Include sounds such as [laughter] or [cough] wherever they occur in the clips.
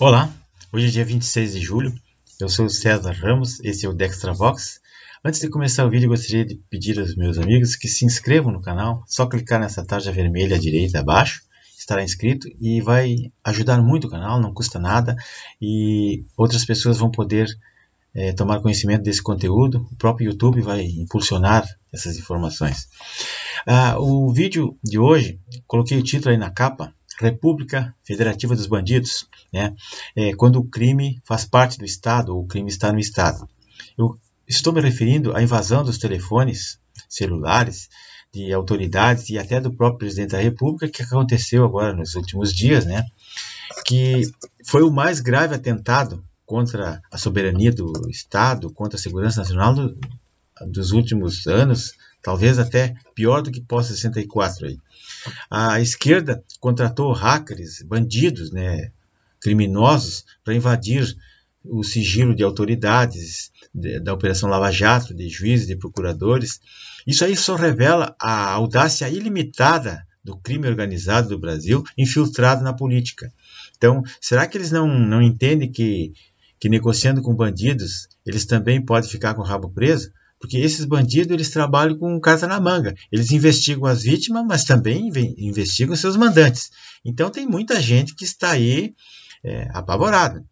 Olá, hoje é dia 26 de julho, eu sou o César Ramos, esse é o Dextravox. Antes de começar o vídeo, gostaria de pedir aos meus amigos que se inscrevam no canal, só clicar nessa tarja vermelha à direita abaixo, estará inscrito e vai ajudar muito o canal, não custa nada e outras pessoas vão poder é, tomar conhecimento desse conteúdo, o próprio YouTube vai impulsionar essas informações. Ah, o vídeo de hoje, coloquei o título aí na capa, República Federativa dos Bandidos, né? É, quando o crime faz parte do Estado ou o crime está no Estado. Eu estou me referindo à invasão dos telefones celulares de autoridades e até do próprio presidente da República, que aconteceu agora nos últimos dias, né? que foi o mais grave atentado contra a soberania do Estado, contra a segurança nacional do, dos últimos anos, talvez até pior do que pós 64 aí. A esquerda contratou hackers, bandidos, né, criminosos, para invadir o sigilo de autoridades de, da Operação Lava Jato, de juízes, de procuradores. Isso aí só revela a audácia ilimitada do crime organizado do Brasil infiltrado na política. Então, será que eles não, não entendem que, que negociando com bandidos eles também podem ficar com o rabo preso? Porque esses bandidos eles trabalham com casa na manga. Eles investigam as vítimas, mas também investigam seus mandantes. Então tem muita gente que está aí é, apavorada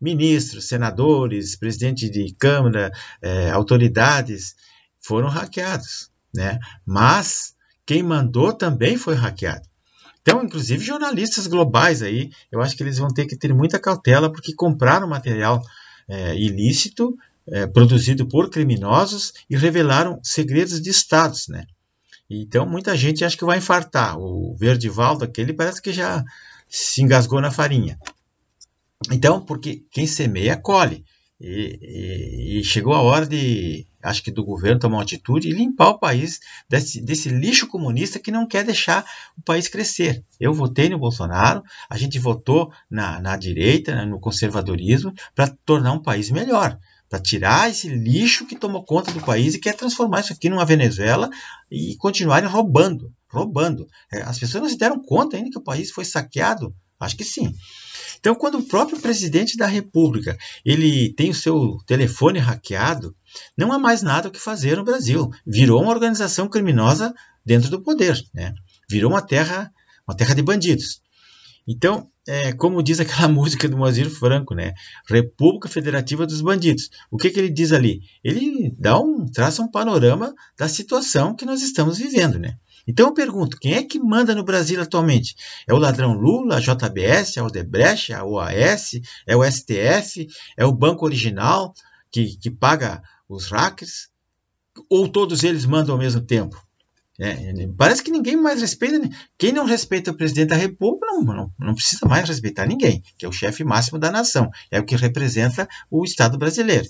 ministros, senadores, presidente de Câmara, é, autoridades foram hackeados. Né? Mas quem mandou também foi hackeado. Então, inclusive jornalistas globais aí, eu acho que eles vão ter que ter muita cautela porque compraram material é, ilícito é, produzido por criminosos e revelaram segredos de estados, né? Então muita gente acha que vai infartar. O Verdivaldo aquele parece que já se engasgou na farinha. Então, porque quem semeia colhe. E, e, e chegou a hora de, acho que do governo tomar uma atitude e limpar o país desse, desse lixo comunista que não quer deixar o país crescer. Eu votei no Bolsonaro, a gente votou na, na direita, né, no conservadorismo, para tornar um país melhor para tirar esse lixo que tomou conta do país e quer transformar isso aqui numa Venezuela e continuarem roubando, roubando. É, as pessoas não se deram conta ainda que o país foi saqueado? Acho que sim. Então, quando o próprio presidente da República ele tem o seu telefone hackeado, não há mais nada o que fazer no Brasil. Virou uma organização criminosa dentro do poder, né? Virou uma terra, uma terra de bandidos. Então, é, como diz aquela [laughs] música do Moacir Franco, né? República Federativa dos Bandidos. O que, que ele diz ali? Ele dá um, traça um panorama da situação que nós estamos vivendo, né? Então eu pergunto, quem é que manda no Brasil atualmente? É o ladrão Lula, a JBS, a Odebrecht, a OAS, é o é STF, é, é o Banco Original que, que paga os hackers? Ou todos eles mandam ao mesmo tempo? É, parece que ninguém mais respeita. Quem não respeita o presidente da República não, não, não, precisa mais respeitar ninguém, que é o chefe máximo da nação, é o que representa o Estado brasileiro.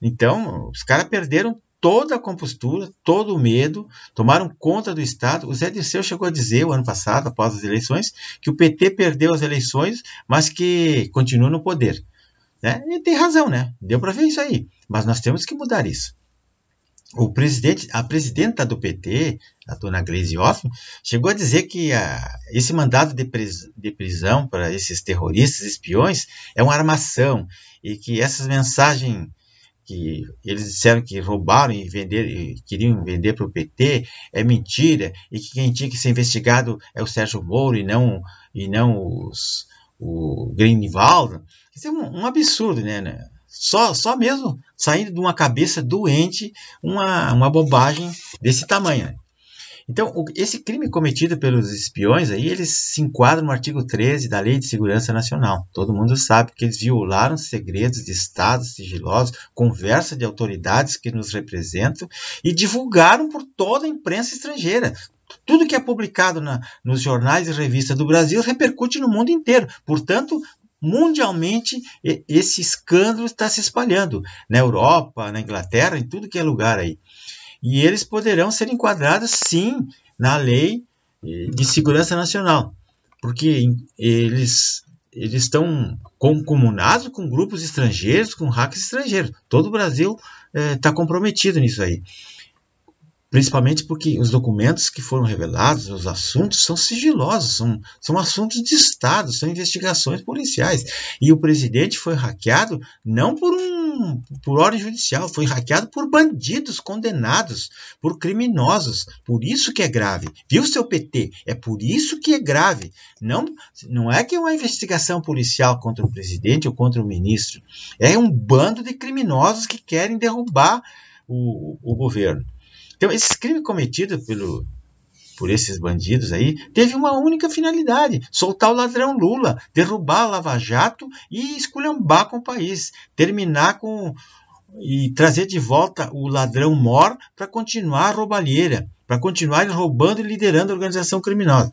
Então, os caras perderam toda a compostura, todo o medo, tomaram conta do Estado. O Zé Dirceu chegou a dizer, o ano passado, após as eleições, que o PT perdeu as eleições, mas que continua no poder. Né? E tem razão, né? Deu para ver isso aí. Mas nós temos que mudar isso o presidente, a presidenta do PT, a dona Gleisi Hoffmann, chegou a dizer que a, ah, esse mandado de, de prisão para esses terroristas, espiões, é uma armação e que essas mensagens que eles disseram que roubaram e vender, queriam vender para o PT é mentira e que quem tinha que ser investigado é o Sérgio Moro e não e não os, o Greenwald. Isso é um, um absurdo, né? né? Só, só mesmo saindo de uma cabeça doente, uma, uma bobagem desse tamanho. Então, esse crime cometido pelos espiões aí, eles se enquadram no artigo 13 da Lei de Segurança Nacional. Todo mundo sabe que eles violaram segredos de Estado sigilosos, conversa de autoridades que nos representam e divulgaram por toda a imprensa estrangeira. Tudo que é publicado na, nos jornais e revistas do Brasil repercute no mundo inteiro. Portanto, mundialmente esse escândalo está se espalhando na Europa, na Inglaterra, em tudo que é lugar aí. E eles poderão ser enquadrados, sim, na lei eh, de segurança nacional, porque eles eles estão comunados com grupos estrangeiros, com hackers estrangeiros. Todo o Brasil está eh, é, comprometido nisso aí. Principalmente porque os documentos que foram revelados, os assuntos, são sigilosos, são, são assuntos de Estado, são investigações policiais. E o presidente foi hackeado não por, um, por ordem judicial, foi hackeado por bandidos condenados, por criminosos. Por isso que é grave. Viu, seu PT? É por isso que é grave. Não, não é que é uma investigação policial contra o presidente ou contra o ministro. É um bando de criminosos que querem derrubar o, o governo. Então, esse crime cometido pelo, por esses bandidos aí teve uma única finalidade: soltar o ladrão Lula, derrubar a Lava Jato e esculhambar com o país, terminar com e trazer de volta o ladrão mor para continuar a roubalheira para continuarem roubando e liderando a organização criminosa.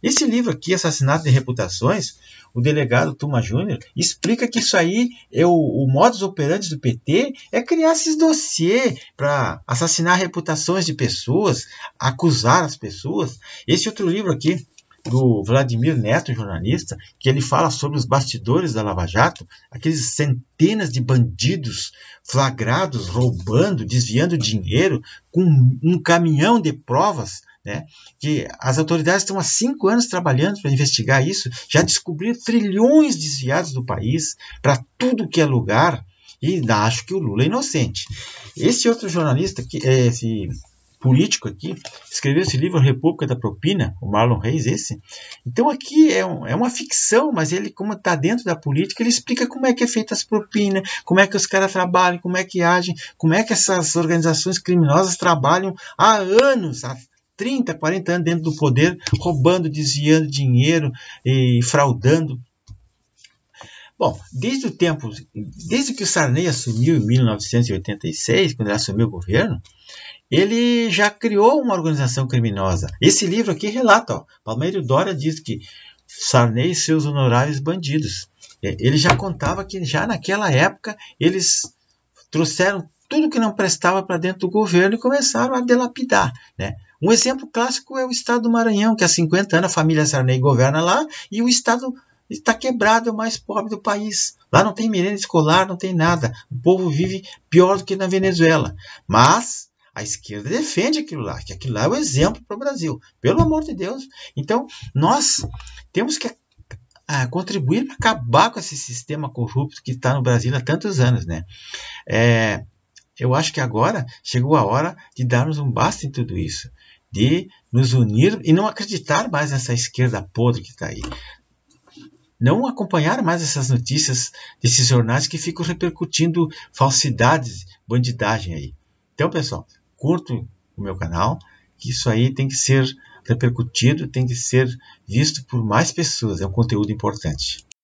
Esse livro aqui, Assassinato de Reputações, o delegado Tuma Júnior explica que isso aí é o, o modus operandi do PT é criar esses dossiês para assassinar reputações de pessoas, acusar as pessoas. Esse outro livro aqui, do Vladimir Neto, jornalista, que ele fala sobre os bastidores da Lava Jato, aqueles centenas de bandidos flagrados, roubando, desviando dinheiro, com um caminhão de provas né, que as autoridades estão há cinco anos trabalhando para investigar isso, já descobriram trilhões desviados do país para tudo que é lugar, e acho que o Lula é inocente. Esse outro jornalista, que, esse político aqui, escreveu esse livro República da Propina, o Marlon Reis, esse. Então aqui é, um, é uma ficção, mas ele, como está dentro da política, ele explica como é que é feita as propinas, como é que os caras trabalham, como é que agem, como é que essas organizações criminosas trabalham há anos, há 30, 40 anos dentro do poder, roubando, desviando dinheiro e fraudando Bom, desde o tempo, desde que o Sarney assumiu em 1986, quando ele assumiu o governo, ele já criou uma organização criminosa. Esse livro aqui relata, ó, Palmeiro Dória diz que Sarney e seus honorários bandidos. É, ele já contava que já naquela época eles trouxeram tudo que não prestava para dentro do governo e começaram a delapidar. Né? Um exemplo clássico é o estado do Maranhão, que há 50 anos a família Sarney governa lá e o estado está quebrado, é o mais pobre do país. Lá não tem merenda escolar, não tem nada. O povo vive pior do que na Venezuela. Mas a esquerda defende aquilo lá, que aquilo lá é o exemplo para o Brasil. Pelo amor de Deus. Então, nós temos que a ah, contribuir para acabar com esse sistema corrupto que está no Brasil há tantos anos, né? É, eu acho que agora chegou a hora de darmos um basta em tudo isso, de nos unir e não acreditar mais nessa esquerda podre que está aí não acompanhar mais essas notícias desses jornais que ficam repercutindo falsidades, bandidagem aí. Então, pessoal, curto o meu canal, que isso aí tem que ser repercutido, tem que ser visto por mais pessoas, é um conteúdo importante.